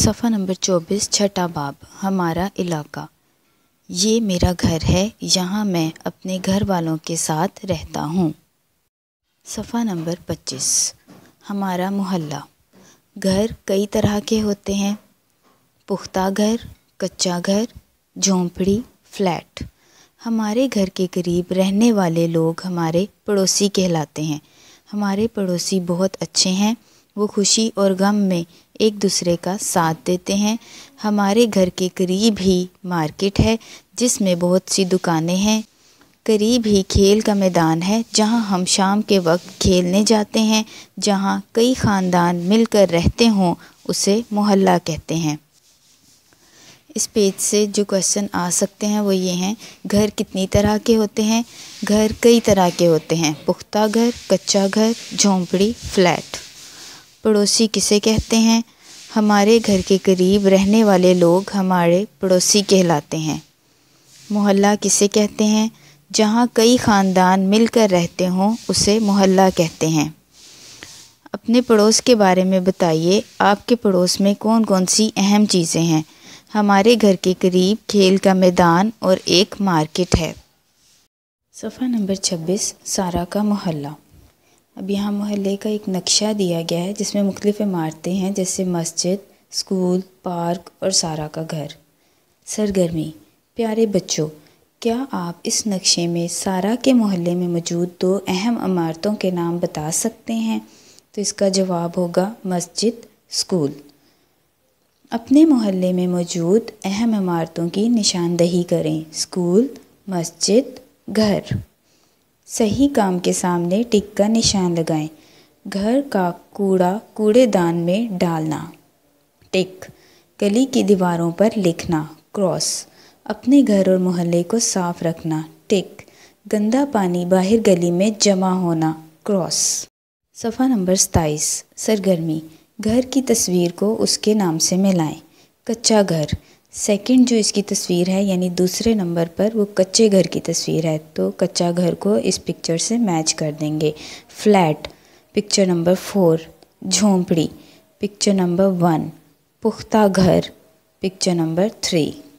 सफ़ा नंबर चौबीस छठा बाब हमारा इलाका ये मेरा घर है यहाँ मैं अपने घर वालों के साथ रहता हूँ सफ़ा नंबर पच्चीस हमारा मोहल्ला घर कई तरह के होते हैं पुख्ता घर कच्चा घर झोंपड़ी फ्लैट हमारे घर के करीब रहने वाले लोग हमारे पड़ोसी कहलाते हैं हमारे पड़ोसी बहुत अच्छे हैं वो खुशी और गम में एक दूसरे का साथ देते हैं हमारे घर के करीब ही मार्केट है जिसमें बहुत सी दुकानें हैं करीब ही खेल का मैदान है जहां हम शाम के वक्त खेलने जाते हैं जहां कई ख़ानदान मिलकर रहते हों उसे मोहल्ला कहते हैं इस पेज से जो क्वेश्चन आ सकते हैं वो ये हैं घर कितनी तरह के होते हैं घर कई तरह के होते हैं पुख्ता घर कच्चा घर झोंपड़ी फ्लैट पड़ोसी किसे कहते हैं हमारे घर के करीब रहने वाले लोग हमारे पड़ोसी कहलाते हैं मोहल्ला किसे कहते हैं जहाँ कई ख़ानदान मिलकर रहते हों उसे मोहल्ला कहते हैं अपने पड़ोस के बारे में बताइए आपके पड़ोस में कौन कौन सी अहम चीज़ें हैं हमारे घर के करीब खेल का मैदान और एक मार्केट है सफ़ा नंबर 26 सारा का मोहल्ला अब यहाँ मोहल्ले का एक नक्शा दिया गया है जिसमें मुख्तलिफ़ इमारतें हैं जैसे मस्जिद स्कूल पार्क और सारा का घर सरगर्मी प्यारे बच्चों क्या आप इस नक्शे में सारा के मोहल्ले में मौजूद दो अहम इमारतों के नाम बता सकते हैं तो इसका जवाब होगा मस्जिद स्कूल अपने मोहल्ले में मौजूद अहम इमारतों की निशानदही करें स्कूल मस्जिद घर सही काम के सामने टिक का निशान लगाएं घर का कूड़ा कूड़ेदान में डालना टिक गली की दीवारों पर लिखना क्रॉस अपने घर और मोहल्ले को साफ रखना टिक गंदा पानी बाहर गली में जमा होना क्रॉस सफ़ा नंबर सताईस सरगर्मी घर की तस्वीर को उसके नाम से मिलाएं कच्चा घर सेकंड जो इसकी तस्वीर है यानी दूसरे नंबर पर वो कच्चे घर की तस्वीर है तो कच्चा घर को इस पिक्चर से मैच कर देंगे फ्लैट पिक्चर नंबर फोर झोंपड़ी पिक्चर नंबर वन पुख्ता घर पिक्चर नंबर थ्री